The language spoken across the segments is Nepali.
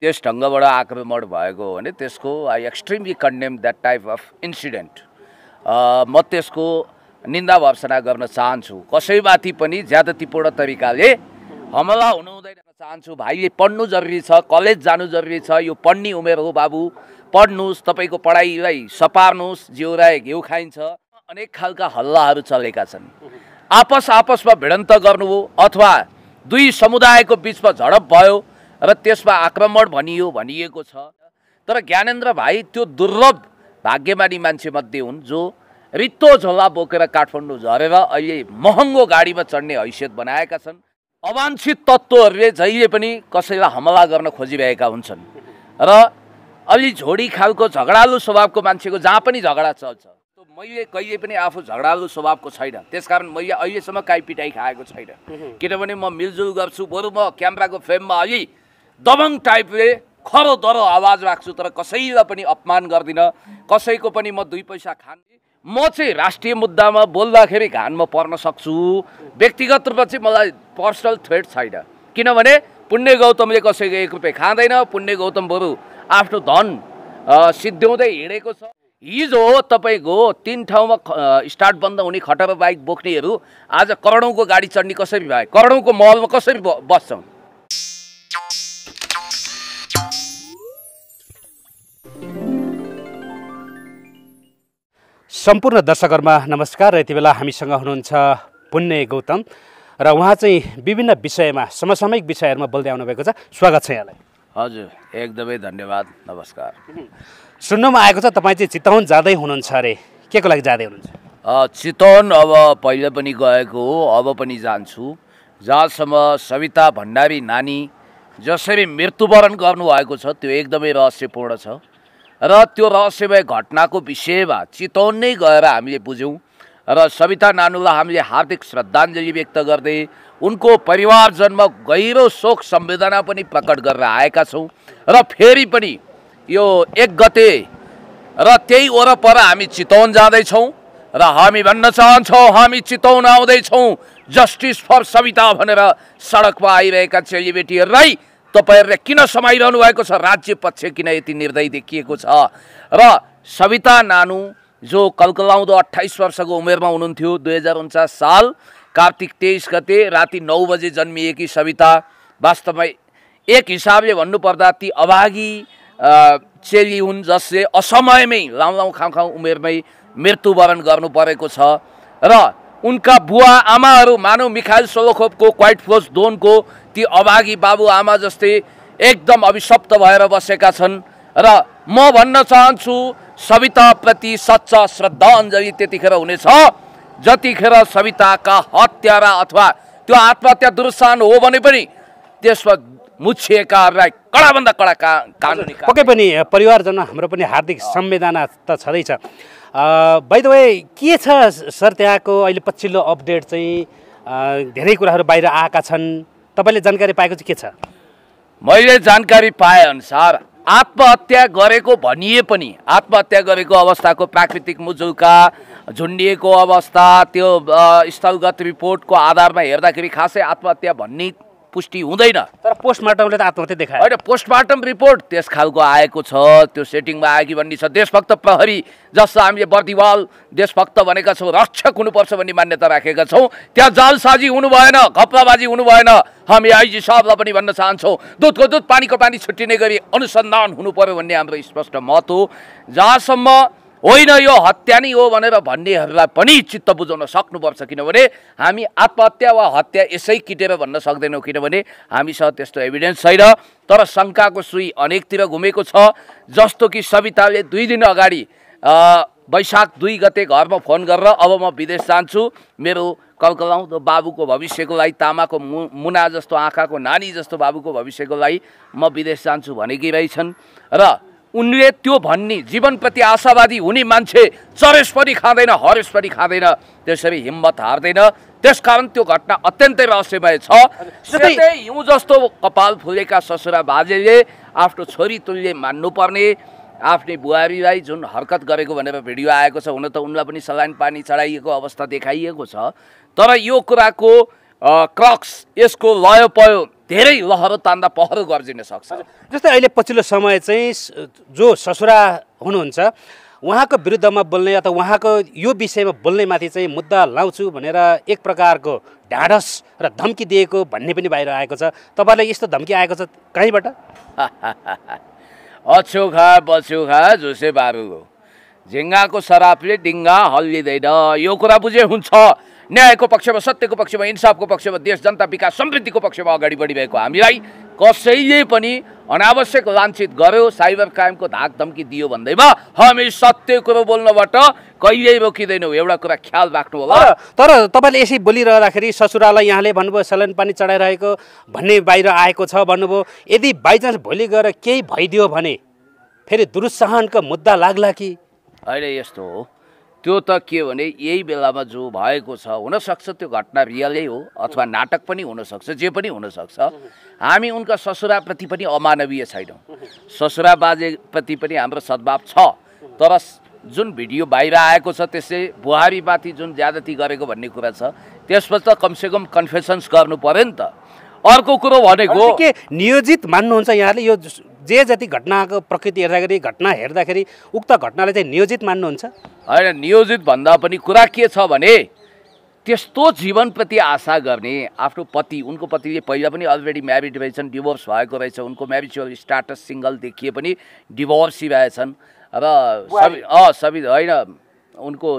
त्यस ढङ्गबाट आक्रमण भएको हो भने त्यसको I extremely condemn that type of incident म त्यसको निन्दा भर्सना गर्न चाहन्छु कसैमाथि पनि ज्यादतिपूर्ण तरिकाले हमला हुनु हुँदैन चाहन्छु भाइले पढ्नु जरुरी छ कलेज जानु जरुरी छ यो पढ्ने उमेर हो बाबु पढ्नुहोस् तपाईँको पढाइलाई सपार्नुहोस् जिउराए घिउ खाइन्छ अनेक खालका हल्लाहरू चलेका छन् आपस आपसमा भिडन्त हो अथवा दुई समुदायको बिचमा झडप भयो र त्यसमा आक्रमण भनियो भनिएको छ तर ज्ञानेन्द्र भाइ त्यो दुर्लभ भाग्यमानी मान्छेमध्ये हुन् जो रित्तो झोला बोकेर काठमाडौँ झरेर अहिले महँगो गाडीमा चढ्ने हैसियत बनाएका छन् अवांछित तत्त्वहरूले जहिले पनि कसैलाई हमला गर्न खोजिरहेका हुन्छन् र अलि झोडी खालको झगडालु स्वभावको मान्छेको जहाँ पनि झगडा चल्छ मैले कहिले पनि आफू झगडालु स्वभावको छैन त्यसकारण मैले अहिलेसम्म काहीँ पिटाइ खाएको छैन किनभने म मिलजुल गर्छु बरु म क्यामराको फ्रेममा अलि दबङ टाइपले खरो दरो आवाज राख्छु तर कसैलाई पनि अपमान गर्दिनँ कसैको पनि म दुई पैसा खान म चाहिँ राष्ट्रिय मुद्दामा बोल्दाखेरि घानमा पर्न सक्छु व्यक्तिगत रूपमा चाहिँ मलाई पर्सनल थ्रेट छैन किनभने पुण्य गौतमले कसैको एक रुपियाँ खाँदैन पुण्य गौतम बरु आफ्नो धन सिद्ध्याउँदै हिँडेको छ हिजो तपाईँको तिन ठाउँमा स्टार्ट बन्द हुने खटर बाइक बोक्नेहरू आज करोडौँको गाडी चढ्ने कसरी भए करोडौँको महलमा कसरी बस्छौँ सम्पूर्ण दर्शकहरूमा नमस्कार र यति बेला हामीसँग हुनुहुन्छ पुण्य गौतम र उहाँ चाहिँ विभिन्न विषयमा समसामयिक विषयहरूमा बोल्दै आउनुभएको छ स्वागत छ यहाँलाई हजुर एकदमै धन्यवाद नमस्कार सुन्नुमा आएको छ तपाईँ चाहिँ चितवन जाँदै हुनुहुन्छ अरे के को लागि जाँदै हुनुहुन्छ चितवन अब पहिले पनि गएको हो अब पनि जान्छु जहाँसम्म सविता भण्डारी नानी जसरी मृत्युवरण गर्नुभएको छ त्यो एकदमै रहस्यपूर्ण छ र त्यो रहस्यमय घटनाको विषयमा चितवन नै गएर हामीले बुझ्यौँ र सविता नानुलाई हामीले हार्दिक श्रद्धाञ्जली व्यक्त गर्दै उनको परिवार जन्म गहिरो शोक संवेदना पनि प्रकट गरेर आएका छौँ र फेरि पनि यो एक गते र त्यही वरपर हामी चितवन जाँदैछौँ र हामी भन्न चाहन्छौँ हामी चितवन आउँदैछौँ जस्टिस फर सविता भनेर सडकमा आइरहेका चेलीबेटीहरूलाई तपाईँहरूले किन समाइरहनु भएको छ राज्य पक्ष किन यति निर्दय देखिएको छ र सविता नानु जो कलकलाउँदो अट्ठाइस वर्षको उमेरमा हुनुहुन्थ्यो दुई हजार उन्चास साल कार्तिक तेइस गते राति नौ बजे जन्मिएकी सविता वास्तवमा एक हिसाबले भन्नुपर्दा ती अभागी चेली हुन् जसले असमयमै लाउँ लाउँ खाउँ खाउँ उमेरमै मृत्युवरण गर्नु परेको छ र उनका बुवा आमाहरू मानव मिखाइल सोलोखोपको क्वाइट फोर्स दोनको ती अभागी बाबुआमा जस्तै एकदम अभिशप्त भएर बसेका छन् र म भन्न चाहन्छु सविताप्रति सच्च श्रद्धाञ्जली त्यतिखेर हुनेछ जतिखेर सविताका हत्यारा अथवा त्यो आत्महत्या दुर्सान हो भने पनि त्यसमा मुछिएकाहरूलाई कडाभन्दा कडा का कानुनी पक्कै पनि परिवारजन हाम्रो पनि हार्दिक संवेदना त छँदैछ बाई द वे के छ सर त्यहाँको अहिले पछिल्लो अपडेट चाहिँ धेरै कुराहरू बाहिर आएका छन् तपाईँले जानकारी पाएको चाहिँ के छ मैले जानकारी पाएअनुसार आत्महत्या गरेको भनिए पनि आत्महत्या गरेको अवस्थाको प्राकृतिक मुजुका झुन्डिएको अवस्था त्यो स्थलगत रिपोर्टको आधारमा हेर्दाखेरि खासै आत्महत्या भन्ने पुष्टि हुँदैन तर पोस्टमार्टमले त आत्महत्या देखायो होइन पोस्टमार्टम रिपोर्ट त्यस खालको आएको छ त्यो सेटिङमा आयो कि भन्ने छ देशभक्त प्रहरी जस्तो हामीले बर्दिवाल देशभक्त भनेका छौँ रक्षक हुनुपर्छ भन्ने मान्यता राखेका छौँ त्यहाँ जालसाजी हुनु भएन घप्लाबाजी हुनु भएन हामी आइजी साहबलाई पनि भन्न चाहन्छौँ दुधको दुध पानीको पानी छुट्टिने गरी अनुसन्धान हुनु पर्यो भन्ने हाम्रो स्पष्ट मत हो जहाँसम्म होइन यो हत्या नै हो भनेर भन्नेहरूलाई पनि चित्त बुझाउन सक्नुपर्छ किनभने हामी आत्महत्या वा हत्या यसै किटेर भन्न सक्दैनौँ किनभने हामीसँग त्यस्तो एभिडेन्स छैन तर शङ्काको सुई अनेकतिर घुमेको छ जस्तो कि सविताले दुई दिन अगाडि वैशाख दुई गते घरमा फोन गरेर अब म विदेश जान्छु मेरो कलकलाउँदो बाबुको भविष्यको लागि तामाको मु मुना जस्तो आँखाको नानी जस्तो बाबुको भविष्यको लागि म विदेश जान्छु भनेकी रहेछन् र उनले त्यो भन्ने जीवनप्रति आशावादी हुने मान्छे चरेस पनि खाँदैन हरेस पनि खाँदैन त्यसरी हिम्मत हार्दैन त्यसकारण त्यो घटना अत्यन्तै रहस्यमय छ हिउँ जस्तो कपाल फुलेका ससुरा बाजेले आफ्नो छोरी तुलले मान्नुपर्ने आफ्नै बुहारीलाई जुन हरकत गरेको भनेर भिडियो आएको छ हुन त उनलाई पनि सलाइन पानी चढाइएको अवस्था देखाइएको छ तर यो कुराको क्रक्स यसको लय पयो धेरै लहरो तान्दा पहरो गर्जिन सक्छ जस्तै अहिले पछिल्लो समय चाहिँ जो ससुरा हुनुहुन्छ उहाँको विरुद्धमा बोल्ने अथवा उहाँको यो विषयमा बोल्नेमाथि चाहिँ मुद्दा लाउँछु भनेर एक प्रकारको ढाडस र धम्की दिएको भन्ने पनि बाहिर आएको छ तपाईँलाई यस्तो धम्की आएको छ कहीँबाट अछुखा बछुखा झुसे बारु हो झिङ्गाको सरापले डिङ्गा हल्लिँदैन यो कुरा बुझे हुन्छ न्यायको पक्षमा सत्यको पक्षमा इन्साफको पक्षमा देश जनता विकास समृद्धिको पक्षमा अगाडि बढिरहेको हामीलाई कसैले पनि अनावश्यक लान्छित गर्यो साइबर क्राइमको धाक धम्की दियो भन्दैमा हामी सत्य कुरो बोल्नबाट कहिल्यै रोकिँदैनौँ एउटा कुरा ख्याल राख्नु होला तर तपाईँले यसै बोलिरहँदाखेरि ससुरालाई यहाँले भन्नुभयो सलन पानी चढाइरहेको भन्ने बाहिर आएको छ भन्नुभयो यदि बाइचान्स भोलि गएर केही भइदियो भने फेरि दुरुत्साहनको मुद्दा लाग्ला कि अहिले यस्तो हो त्यो त के भने यही बेलामा जो भएको छ हुनसक्छ त्यो घटना रियलै हो अथवा नाटक पनि हुनसक्छ जे पनि हुनसक्छ हामी उनका ससुराप्रति पनि अमानवीय छैनौँ ससुरा बाजेप्रति पनि हाम्रो सद्भाव छ तर जुन भिडियो बाहिर आएको छ त्यसै बुहारीमाथि जुन ज्यादती गरेको भन्ने कुरा छ त्यसमा त कमसेकम कन्फेसन्स गर्नु पऱ्यो नि त अर्को कुरो भनेको के नियोजित मान्नुहुन्छ यहाँले यो जे जति घटनाको प्रकृति हेर्दाखेरि घटना हेर्दाखेरि उक्त घटनालाई चाहिँ नियोजित मान्नुहुन्छ होइन नियोजित भन्दा पनि कुरा के छ भने त्यस्तो जीवनप्रति आशा गर्ने आफ्नो पति उनको पतिले पहिला पनि अलरेडी म्यारिड रहेछन् डिभोर्स भएको रहेछ उनको म्यारिज स्टाटस सिङ्गल देखिए पनि डिभोर्सी भएछन् र अँ सवि होइन उनको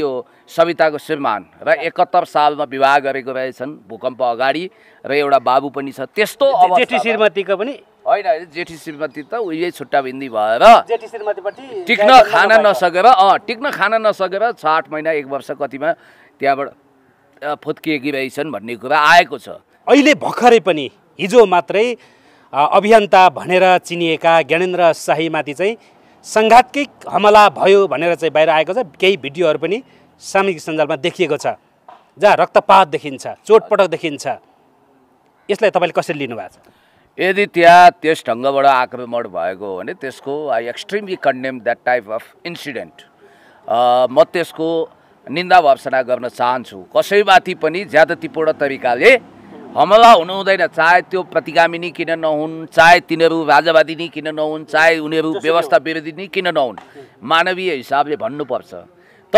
यो सविताको श्रीमान र एकहत्तर सालमा विवाह गरेको रहेछन् भूकम्प अगाडि र एउटा बाबु पनि छ त्यस्तो श्रीमतीको पनि होइन जेठी श्रीमती त उही छुट्टा बिन्दी भएर जेठी टिक्न खान नसकेर अँ टिक्न खान नसकेर छ आठ महिना एक वर्ष कतिमा त्यहाँबाट फुत्किएकी रहेछन् भन्ने कुरा आएको छ अहिले भर्खरै पनि हिजो मात्रै अभियन्ता भनेर चिनिएका ज्ञानेन्द्र शाहीमाथि चाहिँ साङ्घातिक हमला भयो भनेर चाहिँ बाहिर आएको छ केही भिडियोहरू पनि सामाजिक सञ्जालमा देखिएको छ जहाँ रक्तपात देखिन्छ चोटपटक देखिन्छ यसलाई तपाईँले कसरी लिनुभएको छ यदि त्यहाँ त्यस ढङ्गबाट आक्रमण भएको हो भने त्यसको I extremely condemn that type of incident म त्यसको निन्दा भर्सना गर्न चाहन्छु कसैमाथि पनि ज्यादतिपूर्ण तरिकाले हमला हुनु हुँदैन चाहे त्यो प्रतिगामी नै किन नहुन् चाहे तिनीहरू राजावादी नै किन नहुन् चाहे उनीहरू व्यवस्था विरोधी नै किन नहुन् मानवीय हिसाबले भन्नुपर्छ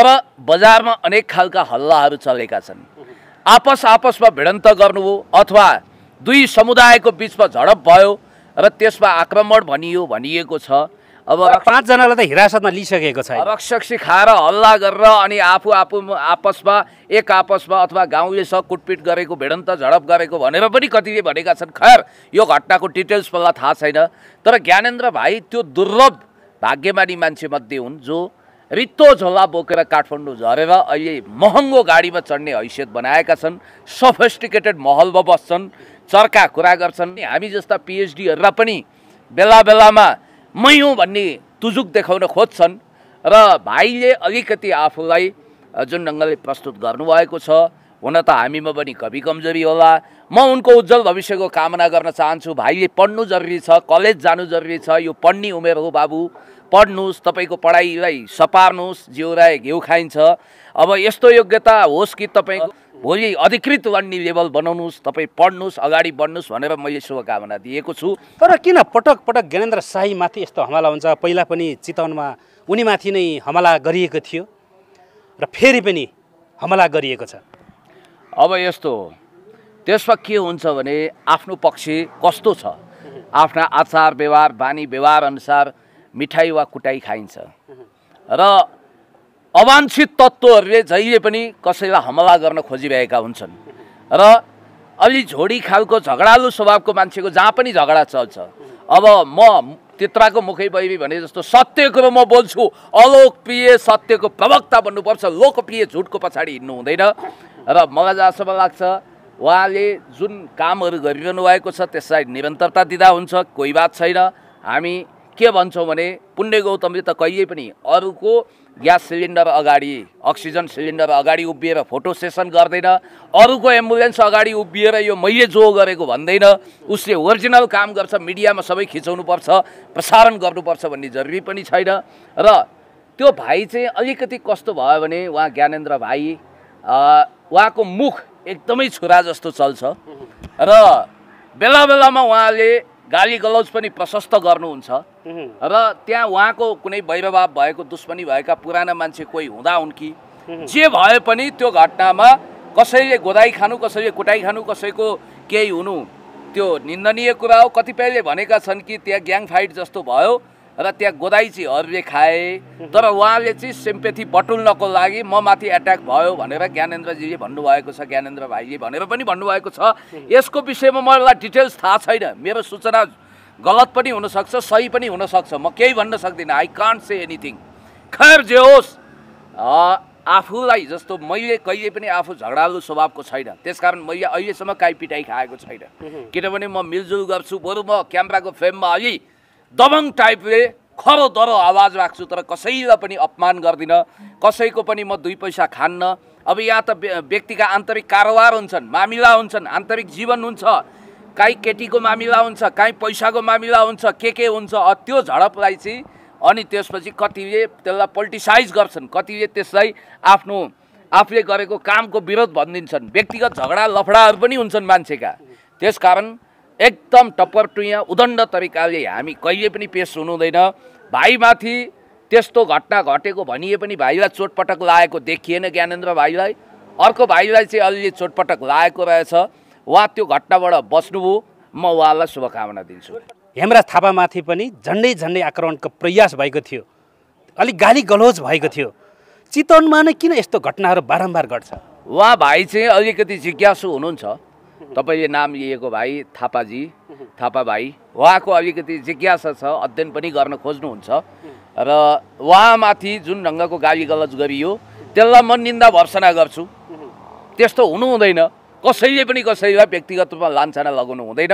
तर बजारमा अनेक खालका हल्लाहरू चलेका छन् आपस आपसमा भिडन्त गर्नु हो अथवा दुई समुदायको बिचमा झडप भयो र त्यसमा आक्रमण भनियो भनिएको छ अब पाँचजनालाई त हिरासतमा लिइसकेको छ रक्सक्सी खाएर हल्ला गरेर अनि आफू आफू आपसमा एक आपसमा अथवा गाउँले गाउँलेसँग कुटपिट गरेको भिडन्त झडप गरेको भनेर पनि कतिले भनेका छन् खैर यो घटनाको डिटेल्स मलाई थाहा छैन तर ज्ञानेन्द्र भाइ त्यो दुर्लभ भाग्यमानी मान्छेमध्ये हुन् जो रित्तो झोला बोकेर काठमाडौँ झरेर अहिले महँगो गाडीमा चढ्ने हैसियत बनाएका छन् सफेस्टिकेटेड महलमा बस्छन् चर्का कुरा गर्छन् हामी जस्ता पिएचडीहरूलाई पनि बेला बेलामा मै हुँ भन्ने तुजुक देखाउन खोज्छन् र भाइले अलिकति आफूलाई जुन ढङ्गले प्रस्तुत गर्नुभएको छ हुन त हामीमा पनि कवि कमजोरी होला म उनको उज्जवल भविष्यको कामना गर्न चाहन्छु भाइले पढ्नु जरुरी छ कलेज जानु जरुरी छ यो पढ्ने उमेर हो बाबु पढ्नुहोस् तपाईँको पढाइलाई सपार्नुहोस् जिउराए घिउ खाइन्छ अब यस्तो योग्यता होस् कि तपाईँको भोलि अधिकृत अन्य लेभल बनाउनुहोस् तपाईँ पढ्नुहोस् अगाडि बढ्नुहोस् भनेर मैले शुभकामना दिएको छु तर किन पटक पटक ज्ञानेन्द्र शाहीमाथि यस्तो हमला हुन्छ पहिला पनि चितवनमा उनीमाथि नै हमला गरिएको थियो र फेरि पनि हमला गरिएको छ अब यस्तो हो त्यसमा के हुन्छ भने आफ्नो पक्ष कस्तो छ आफ्ना आचार व्यवहार बानी व्यवहार अनुसार मिठाई वा कुटाई खाइन्छ र अवांछित तत्त्वहरूले जहिले पनि कसैलाई हमला गर्न खोजिरहेका हुन्छन् र अलि झोडी खालको झगडालु स्वभावको मान्छेको जहाँ पनि झगडा चल्छ अब म त्यत्राको मुखै बहिनी भने जस्तो सत्य कुरो म बोल्छु अलोकप्रिय सत्यको प्रवक्ता बन्नुपर्छ लोकप्रिय झुटको पछाडि हिँड्नु हुँदैन र मलाई जहाँसम्म लाग्छ उहाँले जुन कामहरू गरिरहनु भएको छ त्यसलाई निरन्तरता दिँदा हुन्छ कोही बात छैन हामी के भन्छौँ भने पुण्य गौतमले त कहिले पनि अरूको ग्यास सिलिन्डर अगाडि अक्सिजन सिलिन्डर अगाडि उभिएर फोटो सेसन गर्दैन अरूको एम्बुलेन्स अगाडि उभिएर यो मैले जो गरेको भन्दैन उसले ओरिजिनल काम गर्छ मिडियामा सबै खिचाउनुपर्छ प्रसारण गर्नुपर्छ भन्ने जरुरी पनि छैन र त्यो भाइ चाहिँ अलिकति कस्तो भयो भने उहाँ ज्ञानेन्द्र भाइ उहाँको मुख एकदमै छुरा जस्तो चल्छ र बेला बेलामा उहाँले गाली गलौज पनि प्रशस्त गर्नुहुन्छ र त्यहाँ उहाँको कुनै वैरभाव भएको दुश्मनी भएका पुराना मान्छे कोही हुँदा हुन् कि जे भए पनि त्यो घटनामा कसैले गोदाई खानु कसैले कुटाइ खानु कसैको केही हुनु त्यो निन्दनीय कुरा हो कतिपयले भनेका छन् कि त्यहाँ ग्याङ फाइट जस्तो भयो र त्यहाँ गोदाई चाहिँ हर्रे खाए तर उहाँले चाहिँ सिम्पेथी बटुल्नको लागि म माथि एट्याक भयो भनेर ज्ञानेन्द्रजीले भन्नुभएको छ ज्ञानेन्द्र भाइले भनेर पनि भन्नुभएको छ यसको विषयमा मलाई डिटेल्स थाहा छैन मेरो सूचना गलत पनि हुनसक्छ सही पनि हुनसक्छ म केही भन्न सक्दिनँ आई कान्ट से एनिथिङ खैर जे होस् आफूलाई जस्तो मैले कहिले पनि आफू झगडालु स्वभावको छैन त्यसकारण मैले अहिलेसम्म काहीँ पिटाइ खाएको छैन किनभने म मिलजुल गर्छु बरु म क्यामराको फ्रेममा अलि दबङ टाइपले खरो दरो आवाज राख्छु तर कसैलाई पनि अपमान गर्दिनँ कसैको पनि म दुई पैसा खान्न अब यहाँ त व्यक्तिका आन्तरिक कारोबार हुन्छन् मामिला हुन्छन् आन्तरिक जीवन हुन्छ काहीँ केटीको मामिला हुन्छ काहीँ पैसाको मामिला हुन्छ के के हुन्छ त्यो झडपलाई चाहिँ अनि त्यसपछि कतिले त्यसलाई पोलिटिसाइज गर्छन् कतिले त्यसलाई आफ्नो आफूले गरेको कामको विरोध भनिदिन्छन् व्यक्तिगत झगडा लफडाहरू पनि हुन्छन् मान्छेका त्यस कारण एकदम टप्पर टुइँ उदण्ड तरिकाले हामी कहिले पनि पेस हुनुहुँदैन भाइमाथि त्यस्तो घटना घटेको भनिए पनि भाइलाई चोटपटक लागेको देखिएन ज्ञानेन्द्र भाइलाई अर्को भाइलाई चाहिँ अलिअलि चोटपटक लागेको रहेछ उहाँ त्यो घटनाबाट बस्नुभयो म उहाँलाई शुभकामना दिन्छु हेमराज थापामाथि पनि झन्डै झन्डै आक्रमणको प्रयास भएको थियो अलिक गाली गलोज भएको थियो चितवनमा नै किन यस्तो घटनाहरू बारम्बार घट्छ उहाँ भाइ चाहिँ अलिकति जिज्ञासु हुनुहुन्छ तपाईँले नाम लिएको भाइ थापाजी थापा भाइ उहाँको अलिकति जिज्ञासा छ अध्ययन पनि गर्न खोज्नुहुन्छ र उहाँमाथि जुन ढङ्गको गाली गलज गरियो त्यसलाई म निन्दा भर्सना गर्छु त्यस्तो हुनु हुँदैन कसैले पनि कसैलाई व्यक्तिगत रूपमा लान्छना लगाउनु हुँदैन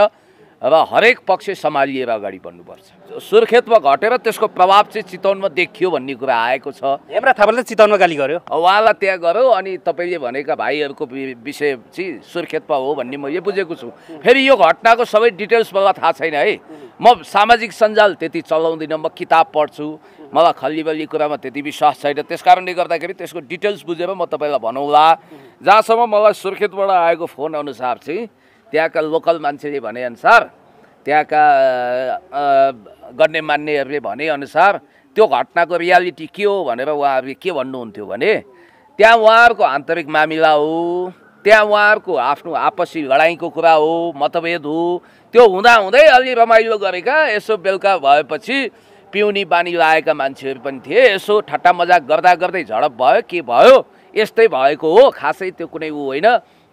अब हरेक पक्ष सम्हालिएर अगाडि बढ्नुपर्छ सुर्खेतमा घटेर त्यसको प्रभाव चाहिँ चितवनमा देखियो भन्ने कुरा आएको छ हेमरा थापाले चितवनमा गाली गर्यो उहाँलाई त्यहाँ गऱ्यो अनि तपाईँले भनेका भाइहरूको विषय चाहिँ सुर्खेतमा हो भन्ने मैले बुझेको छु फेरि यो घटनाको सबै डिटेल्स मलाई थाहा छैन है म सामाजिक सञ्जाल त्यति चलाउँदिनँ म किताब पढ्छु मलाई खल्लीबल्ली कुरामा त्यति विश्वास छैन त्यस कारणले गर्दाखेरि त्यसको डिटेल्स बुझेर म तपाईँलाई भनौँला जहाँसम्म मलाई सुर्खेतबाट आएको फोन अनुसार चाहिँ त्यहाँका लोकल मान्छेले भनेअनुसार त्यहाँका गर्ने मान्नेहरूले भनेअनुसार त्यो घटनाको रियालिटी के हो भनेर उहाँहरूले के भन्नुहुन्थ्यो भने त्यहाँ उहाँहरूको आन्तरिक मामिला हो त्यहाँ उहाँहरूको आफ्नो आपसी लडाइँको कुरा हो मतभेद हो त्यो हुँदाहुँदै अलि रमाइलो गरेका यसो बेलुका भएपछि पिउने बानी लागेका मान्छेहरू पनि थिए यसो ठट्टा मजाक गर्दा गर्दै झडप भयो के भयो यस्तै भएको हो खासै त्यो कुनै ऊ होइन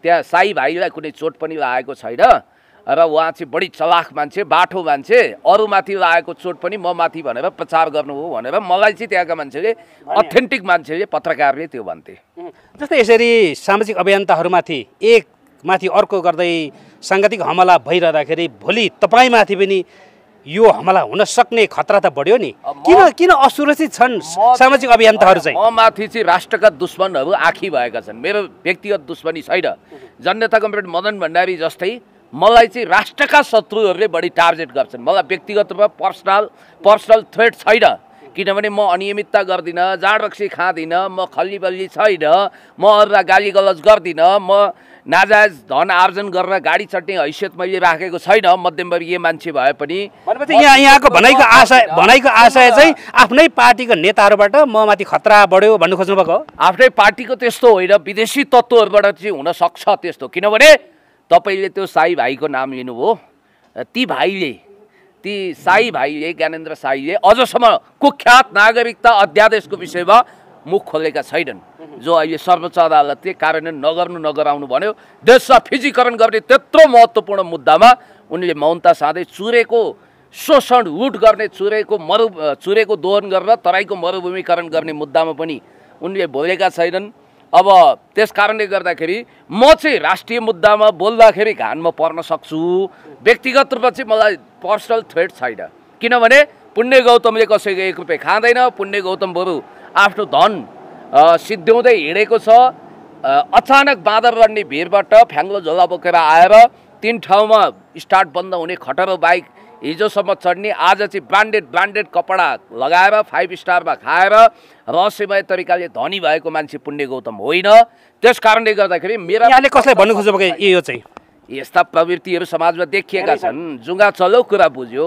त्यहाँ साई भाइलाई कुनै चोट पनि लागेको छैन र उहाँ चाहिँ बढी चलाख मान्छे बाठो मान्छे अरूमाथि लागेको चोट पनि म माथि भनेर प्रचार गर्नु हो भनेर मलाई चाहिँ त्यहाँका मान्छेले अथेन्टिक मान्छेले पत्रकारले त्यो भन्थे जस्तै यसरी सामाजिक अभियन्ताहरूमाथि एक माथि अर्को गर्दै साङ्गतिक हमला भइरहँदाखेरि भोलि तपाईँमाथि पनि यो हमला हुन सक्ने खतरा त बढ्यो नि किन किन असुरक्षित छन् सामाजिक अभियन्ताहरू चाहिँ म माथि चाहिँ राष्ट्रका दुश्मनहरू आँखी भएका छन् मेरो व्यक्तिगत दुश्मनी छैन जनता कम्प्युटर मदन भण्डारी जस्तै मलाई चाहिँ राष्ट्रका शत्रुहरूले बढी टार्गेट गर्छन् मलाई व्यक्तिगत रूपमा पर्सनल पर्सनल थ्रेट छैन किनभने म अनियमितता गर्दिनँ रक्सी खाँदिनँ म खल्ली बल्ली छैन म अरूलाई गाली गलज गर्दिनँ म नाजायज धन आर्जन गरेर गाडी चट्ने हैसियत मैले राखेको छैन मध्यमवर्गीय मान्छे भए पनि यहाँ यहाँको भनाइको आशय भनाइको आशय चाहिँ आफ्नै पार्टीको नेताहरूबाट म माथि खतरा बढ्यो भन्नु खोज्नुभएको हो आफ्नै पार्टीको त्यस्तो होइन विदेशी तत्त्वहरूबाट चाहिँ हुनसक्छ त्यस्तो किनभने तपाईँले त्यो साई भाइको नाम लिनुभयो ती भाइले ती साई भाइले ज्ञानेन्द्र साईले अझसम्म कुख्यात नागरिकता अध्यादेशको विषयमा मुख खोलेका छैनन् जो अहिले सर्वोच्च अदालतले कार्यान्वयन नगर्नु नगराउनु भन्यो देशमा फिजीकरण गर्ने त्यत्रो महत्त्वपूर्ण मुद्दामा उनले मौनता साँधै चुरेको शोषण हुट गर्ने चुरेको मरु चुरेको दोहन गरेर तराईको मरुभूमिकरण गर्ने मुद्दामा पनि उनले बोलेका छैनन् अब त्यस कारणले गर्दाखेरि म चाहिँ राष्ट्रिय मुद्दामा बोल्दाखेरि घानमा पर्न सक्छु व्यक्तिगत रूपमा चाहिँ मलाई पर्सनल थ्रेड छैन किनभने पुण्य गौतमले कसैको एक रुपियाँ खाँदैन पुण्य गौतम बरु आफ्नो धन सिद्ध्याउँदै हिँडेको छ अचानक बाँदर लड्ने भिरबाट फ्याङ्लो झोला बोकेर आएर तिन ठाउँमा स्टार्ट बन्द हुने खटरो बाइक हिजोसम्म चढ्ने आज चाहिँ ब्रान्डेड ब्रान्डेड कपडा लगाएर फाइभ स्टारमा खाएर रहस्यमय तरिकाले धनी भएको मान्छे पुण्य गौतम होइन त्यस कारणले गर्दाखेरि मेरा कसलाई भन्नु खोजेको यो चाहिँ यस्ता प्रवृत्तिहरू समाजमा देखिएका छन् जुङ्गा चलो कुरा बुझ्यो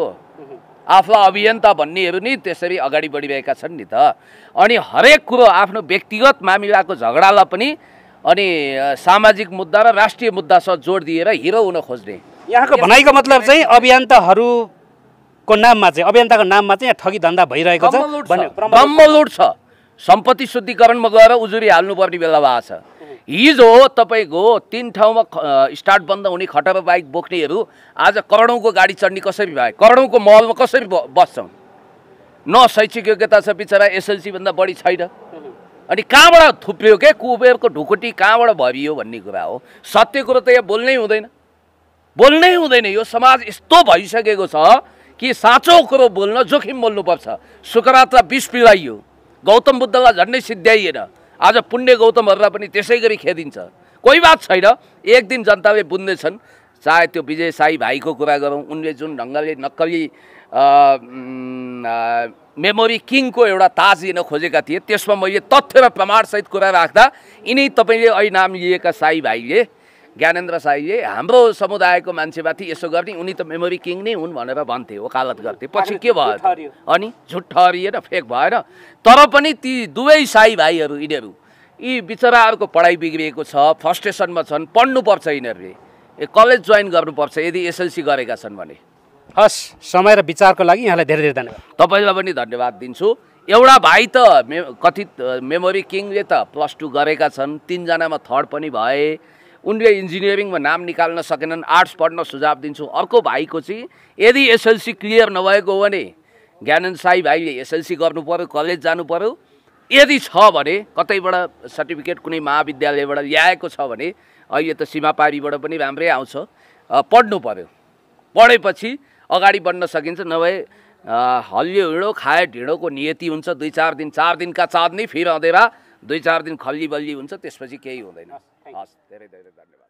आफ्ना अभियन्ता भन्नेहरू नि त्यसरी अगाडि बढिरहेका छन् नि त अनि हरेक कुरो आफ्नो व्यक्तिगत मामिलाको झगडालाई पनि अनि सामाजिक मुद्दा र राष्ट्रिय मुद्दासँग जोड दिएर हिरो हुन खोज्ने यहाँको भनाइको मतलब चाहिँ अभियन्ताहरूको नाममा चाहिँ अभियन्ताको नाममा चाहिँ यहाँ ठगी धन्दा भइरहेको छ लुट छ सम्पत्ति शुद्धिकरणमा गएर उजुरी हाल्नुपर्ने बेला भएको छ हिजो तपाईँको तिन ठाउँमा स्टार्ट बन्द हुने खटपा बाइक बोक्नेहरू आज करोडौँको गाडी चढ्ने कसरी भए करोडौँको महलमा कसरी बस्छौँ न शैक्षिक योग्यता छ बिचरा एसएलसीभन्दा बढी छैन अनि कहाँबाट थुप्रियो के कुबेरको ढुकुटी कहाँबाट भरियो भन्ने कुरा हो सत्य कुरो त यहाँ बोल्नै हुँदैन बोल्नै हुँदैन यो समाज यस्तो भइसकेको छ कि साँचो कुरो बोल्न जोखिम बोल्नुपर्छ सुकरातलाई विष पिलाइयो गौतम बुद्धलाई झन्डै सिद्ध्याइएन आज पुण्य गौतमहरूलाई पनि त्यसै गरी खेदिन्छ कोही बात छैन एक दिन जनताले बुझ्नेछन् चाहे त्यो विजय साई भाइको कुरा गरौँ उनले जुन ढङ्गले नक्कली मेमोरी किङको एउटा ताज लिन खोजेका थिए त्यसमा मैले तथ्य र प्रमाणसहित कुरा राख्दा यिनै तपाईँले अहिले नाम लिएका साई भाइले ज्ञानेन्द्र साईले हाम्रो समुदायको मान्छेमाथि यसो गर्ने उनी त मेमोरी किङ नै हुन् भनेर भन्थे वकालत गर्थे पछि के भयो अनि झुट फेक भएन तर पनि ती दुवै साई भाइहरू यिनीहरू यी बिचराहरूको पढाइ बिग्रिएको छ फर्स्टेसनमा छन् पढ्नुपर्छ यिनीहरूले ए कलेज जोइन गर्नुपर्छ यदि एसएलसी गरेका छन् भने हस् समय र विचारको लागि यहाँलाई धेरै धेरै धन्यवाद तपाईँलाई पनि धन्यवाद दिन्छु एउटा भाइ त मे कथित मेमोरी किङले त प्लस टू गरेका छन् तिनजनामा थर्ड पनि भए उनले इन्जिनियरिङमा नाम निकाल्न सकेनन् आर्ट्स पढ्न सुझाव दिन्छु अर्को भाइको चाहिँ यदि एसएलसी क्लियर नभएको हो भने ज्ञानन्द साई भाइले एसएलसी गर्नु पऱ्यो कलेज जानु पऱ्यो यदि छ भने कतैबाट सर्टिफिकेट कुनै महाविद्यालयबाट ल्याएको छ भने अहिले त सीमापारीबाट पनि राम्रै आउँछ पढ्नु पऱ्यो पढेपछि अगाडि बढ्न सकिन्छ नभए हल्लियो हिँडो खाए ढिँडोको नियति हुन्छ दुई चार दिन चार दिनका चाँदनी फिराउँदै अँधेरा दुई चार दिन खल्ली बल्ली हुन्छ त्यसपछि केही हुँदैन Thank you.